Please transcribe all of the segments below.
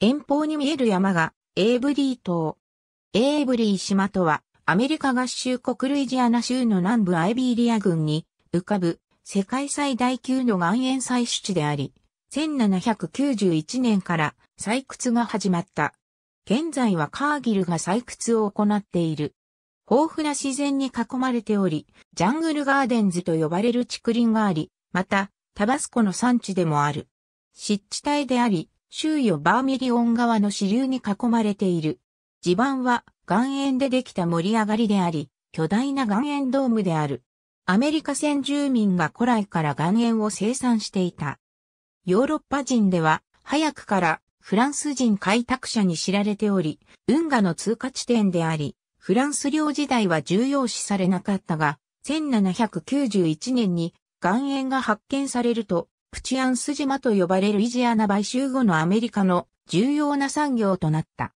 遠方に見える山がエーブリー島。エーブリー島とは、アメリカ合衆国ルイジアナ州の南部アイビーリア郡に浮かぶ世界最大級の岩塩採取地であり、1791年から採掘が始まった。現在はカーギルが採掘を行っている。豊富な自然に囲まれており、ジャングルガーデンズと呼ばれる竹林があり、また、タバスコの産地でもある。湿地帯であり、周囲をバーミリオン川の支流に囲まれている。地盤は岩塩でできた盛り上がりであり、巨大な岩塩ドームである。アメリカ先住民が古来から岩塩を生産していた。ヨーロッパ人では早くからフランス人開拓者に知られており、運河の通過地点であり、フランス領時代は重要視されなかったが、1791年に岩塩が発見されると、プチアンス島と呼ばれるイジアナ買収後のアメリカの重要な産業となった。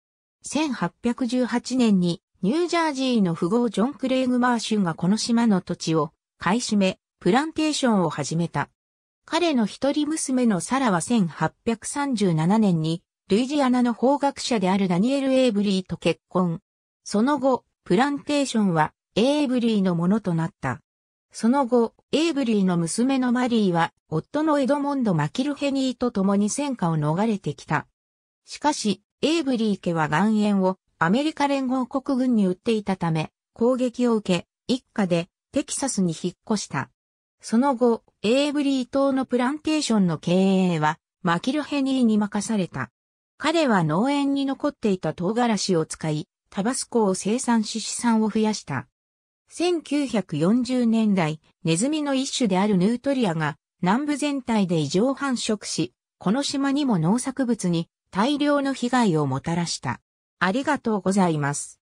1818年にニュージャージーの富豪ジョン・クレイグ・マーシュがこの島の土地を買い占め、プランテーションを始めた。彼の一人娘のサラは1837年にルイジアナの法学者であるダニエル・エイブリーと結婚。その後、プランテーションはエイブリーのものとなった。その後、エイブリーの娘のマリーは、夫のエドモンド・マキルヘニーと共に戦火を逃れてきた。しかし、エイブリー家は岩塩をアメリカ連合国軍に売っていたため、攻撃を受け、一家でテキサスに引っ越した。その後、エイブリー島のプランテーションの経営は、マキルヘニーに任された。彼は農園に残っていた唐辛子を使い、タバスコを生産し資産を増やした。1940年代、ネズミの一種であるヌートリアが南部全体で異常繁殖し、この島にも農作物に大量の被害をもたらした。ありがとうございます。